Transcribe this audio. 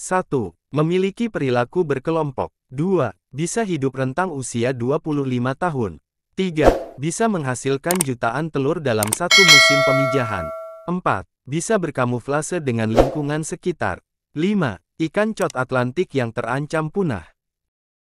1. Memiliki perilaku berkelompok. 2. Bisa hidup rentang usia 25 tahun. 3. Bisa menghasilkan jutaan telur dalam satu musim pemijahan. 4. Bisa berkamuflase dengan lingkungan sekitar. 5. Ikan cot Atlantik yang terancam punah.